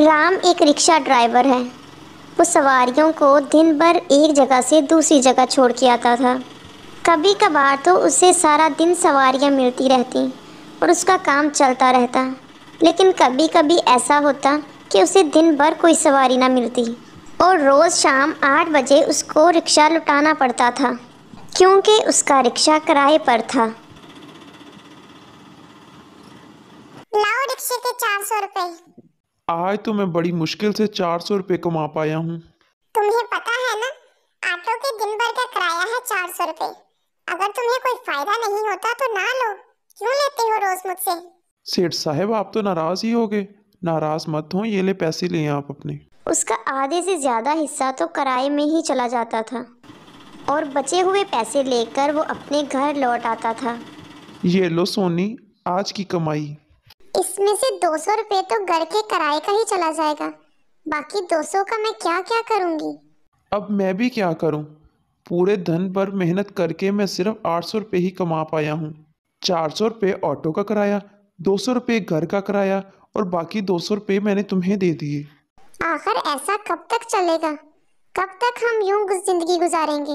राम एक rickshaw driver है वो सवारियों को दिन भर एक जगह से दूसरी जगह छोड़ के आता था कभी कभार तो उसे सारा दिन सवारियाँ मिलती रहती और उसका काम चलता रहता लेकिन कभी कभी ऐसा होता कि उसे दिन भर कोई सवारी ना मिलती और रोज़ शाम आठ बजे उसको रिक्शा लुटाना पड़ता था क्योंकि उसका रिक्शा किराए पर था लाओ रिक्शे के चार सौ रुपये आज तो मैं बड़ी मुश्किल से चार सौ रुपये कमा पाया हूँ तुम्हें पता है ना ऑटो के दिन भर का किराया है चार सौ रुपये अगर तुम्हें कोई फायदा नहीं होता तो ना लो क्यों लेते हो रोज मुझसे सेठ साहब आप तो नाराज ही हो गए नाराज मत हो ये ले पैसे लिए आप अपने उसका आधे से ज़्यादा हिस्सा तो किराए में ही चला जाता था और बचे हुए पैसे लेकर वो अपने घर लौट आता था ये लो सोनी आज की कमाई इसमें से दो सौ रुपये तो घर के किराए का ही चला जाएगा बाकी दो सौ का मैं क्या क्या करूँगी अब मैं भी क्या करूँ पूरे धन पर मेहनत करके मैं सिर्फ आठ सौ रुपये ही कमा पाया हूँ चार सौ रुपये ऑटो का किराया दो सौ रुपये घर का किराया और बाकी दो सौ रुपये मैंने तुम्हें दे दिए आखिर ऐसा कब तक चलेगा कब तक हम यूँ जिंदगी गुजारेंगे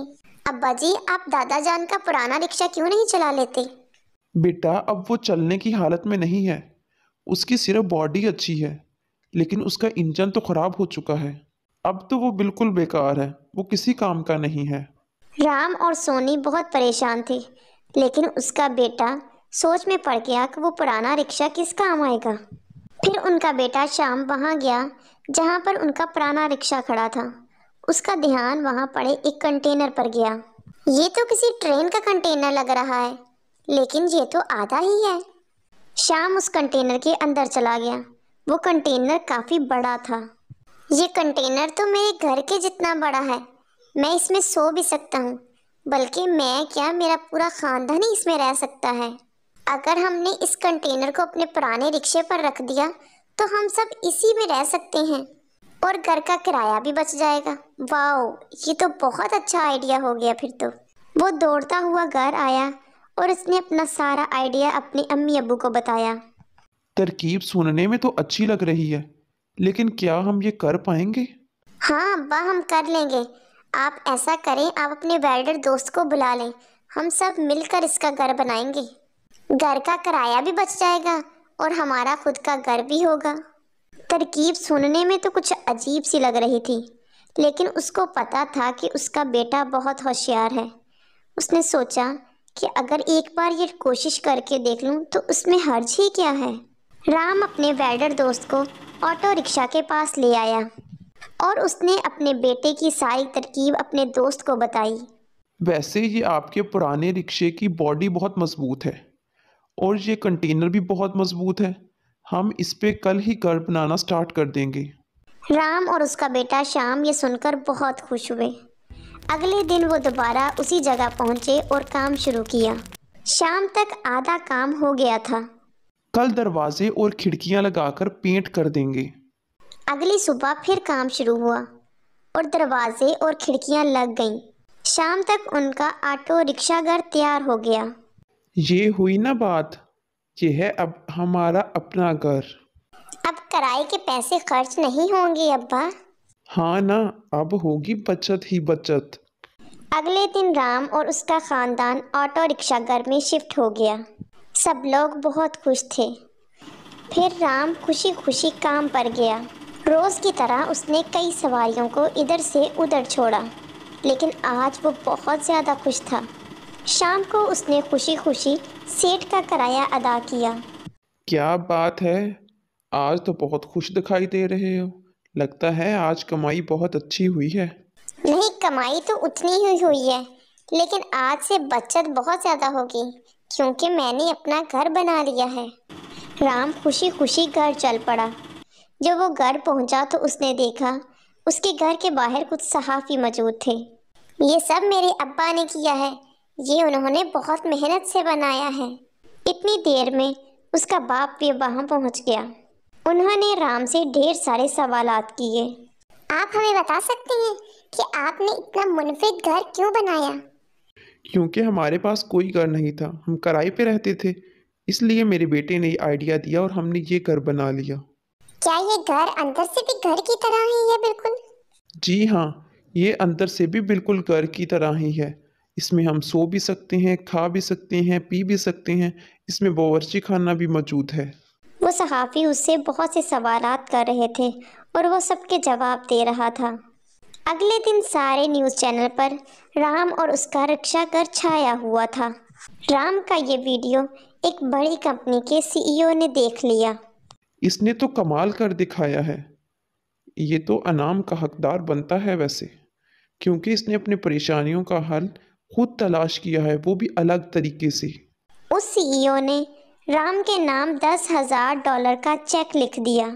अब्बा जी आप दादा जान का पुराना रिक्शा क्यों नहीं चला लेते बेटा अब वो चलने की हालत में नहीं है उसकी सिर्फ बॉडी अच्छी है लेकिन उसका इंजन तो खराब हो चुका है अब तो वो बिल्कुल बेकार है वो किसी काम का नहीं है राम और सोनी बहुत परेशान थे लेकिन उसका बेटा सोच में पड़ गया कि वो पुराना रिक्शा किस काम आएगा फिर उनका बेटा शाम वहाँ गया जहाँ पर उनका पुराना रिक्शा खड़ा था उसका ध्यान वहाँ पड़े एक कंटेनर पर गया ये तो किसी ट्रेन का कंटेनर लग रहा है लेकिन ये तो आधा ही है श्याम उस कंटेनर के अंदर चला गया वो कंटेनर काफ़ी बड़ा था ये कंटेनर तो मेरे घर के जितना बड़ा है मैं इसमें सो भी सकता हूँ बल्कि मैं क्या मेरा पूरा ख़ानदान ही इसमें रह सकता है अगर हमने इस कंटेनर को अपने पुराने रिक्शे पर रख दिया तो हम सब इसी में रह सकते हैं और घर का किराया भी बच जाएगा वाओ ये तो बहुत अच्छा आइडिया हो गया फिर तो वो दौड़ता हुआ घर आया और उसने अपना सारा आइडिया अपनी अम्मी अबू को बताया तरकीब सुनने में तो अच्छी लग रही है लेकिन क्या हम ये कर पाएंगे हाँ अब्बा हम कर लेंगे आप ऐसा करें आप अपने वेल्डर दोस्त को बुला लें हम सब मिलकर इसका घर बनाएंगे घर का किराया भी बच जाएगा और हमारा खुद का घर भी होगा तरकीब सुनने में तो कुछ अजीब सी लग रही थी लेकिन उसको पता था कि उसका बेटा बहुत होशियार है उसने सोचा कि अगर एक बार ये कोशिश करके देख लूँ तो उसमें हर्ज ही क्या है राम अपने वेल्डर दोस्त को ऑटो रिक्शा के पास ले आया और उसने अपने बेटे की सारी तरकीब अपने दोस्त को बताई वैसे ये आपके पुराने रिक्शे की बॉडी बहुत मजबूत है और ये कंटेनर भी बहुत मजबूत है हम इस पे कल ही घर बनाना स्टार्ट कर देंगे राम और उसका बेटा शाम ये सुनकर बहुत खुश हुए अगले दिन वो दोबारा उसी जगह पहुंचे और काम शुरू किया शाम तक आधा काम हो गया था कल दरवाजे और खिड़कियां लगाकर पेंट कर देंगे अगली सुबह फिर काम शुरू हुआ और दरवाजे और खिड़कियां लग गईं। शाम तक उनका ऑटो रिक्शा घर तैयार हो गया ये हुई ना बात ये है अब हमारा अपना घर अब किराए के पैसे खर्च नहीं होंगे अब्बा हाँ ना अब होगी बचत ही बचत अगले दिन राम और उसका खानदान ऑटो रिक्शा घर में शिफ्ट हो गया सब लोग बहुत खुश थे फिर राम खुशी खुशी काम पर गया रोज़ की तरह उसने कई सवारियों को इधर से उधर छोड़ा लेकिन आज वो बहुत ज़्यादा खुश था शाम को उसने खुशी खुशी सेठ का किराया अदा किया क्या बात है आज तो बहुत खुश दिखाई दे रहे हो लगता है आज कमाई बहुत अच्छी हुई है नहीं कमाई तो उतनी ही हुई है लेकिन आज से बचत बहुत ज़्यादा होगी क्योंकि मैंने अपना घर बना लिया है राम खुशी खुशी घर चल पड़ा जब वो घर पहुंचा तो उसने देखा उसके घर के बाहर कुछ सहाफ़ी मौजूद थे ये सब मेरे अब्बा ने किया है ये उन्होंने बहुत मेहनत से बनाया है इतनी देर में उसका बाप भी वहाँ पहुँच गया उन्होंने राम से ढेर सारे सवाल किए आप हमें बता सकते हैं कि आपने इतना मुनफिद घर क्यों बनाया क्योंकि हमारे पास कोई घर नहीं था हम कराए पे रहते थे इसलिए मेरे बेटे ने आइडिया दिया और हमने ये घर बना लिया क्या ये घर अंदर से भी घर की तरह ही है बिल्कुल जी हाँ ये अंदर से भी बिल्कुल घर की तरह ही है इसमें हम सो भी सकते हैं खा भी सकते हैं पी भी सकते हैं इसमें बावर्ची खाना भी मौजूद है सहाफ़ी उससे बहुत से सवाल कर रहे थे और वो सबके जवाब दे रहा था अगले दिन सारे न्यूज़ चैनल पर राम और उसका रक्षा कर छाया हुआ था राम का ये वीडियो एक बड़ी कंपनी के सीईओ e ने देख लिया इसने तो कमाल कर दिखाया है ये तो अनाम का हकदार बनता है वैसे क्योंकि इसने अपनी परेशानियों का हल खुद तलाश किया है वो भी अलग तरीके से उस सीईओ e ने राम के नाम दस हजार डॉलर का चेक लिख दिया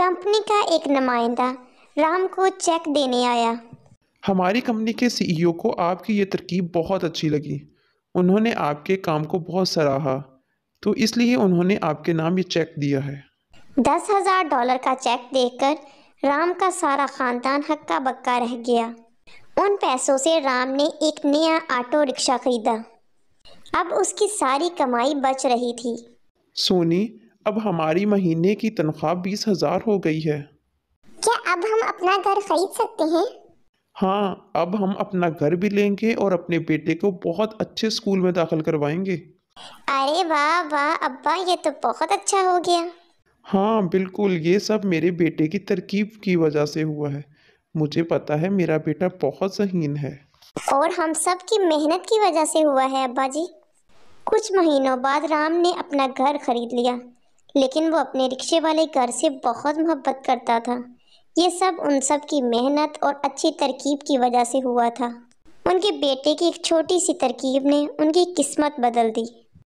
कंपनी का एक नुमाइंदा राम को चेक देने आया हमारी कंपनी के सीईओ e को आपकी ये तरकीब बहुत अच्छी लगी उन्होंने आपके काम को बहुत सराहा तो इसलिए उन्होंने आपके नाम ये चेक दिया है दस हजार डॉलर का चेक देकर राम का सारा खानदान हक्का बक्का रह गया उन पैसों से राम ने एक नया ऑटो रिक्शा खरीदा अब उसकी सारी कमाई बच रही थी सोनी अब हमारी महीने की तनख्वाह बीस हजार हो गई है क्या अब हम अपना घर खरीद सकते हैं हाँ अब हम अपना घर भी लेंगे और अपने बेटे को बहुत अच्छे स्कूल में दाखिल करवाएंगे अरे वाह वाह अब्बा ये तो बहुत अच्छा हो गया हाँ बिल्कुल ये सब मेरे बेटे की तरकीब की वजह से हुआ है मुझे पता है मेरा बेटा बहुत जहीन है और हम सब की मेहनत की वजह से हुआ है अब्बा जी कुछ महीनों बाद राम ने अपना घर खरीद लिया लेकिन वो अपने रिक्शे वाले घर से बहुत मोहब्बत करता था ये सब उन सब की मेहनत और अच्छी तरकीब की वजह से हुआ था उनके बेटे की एक छोटी सी तरकीब ने उनकी किस्मत बदल दी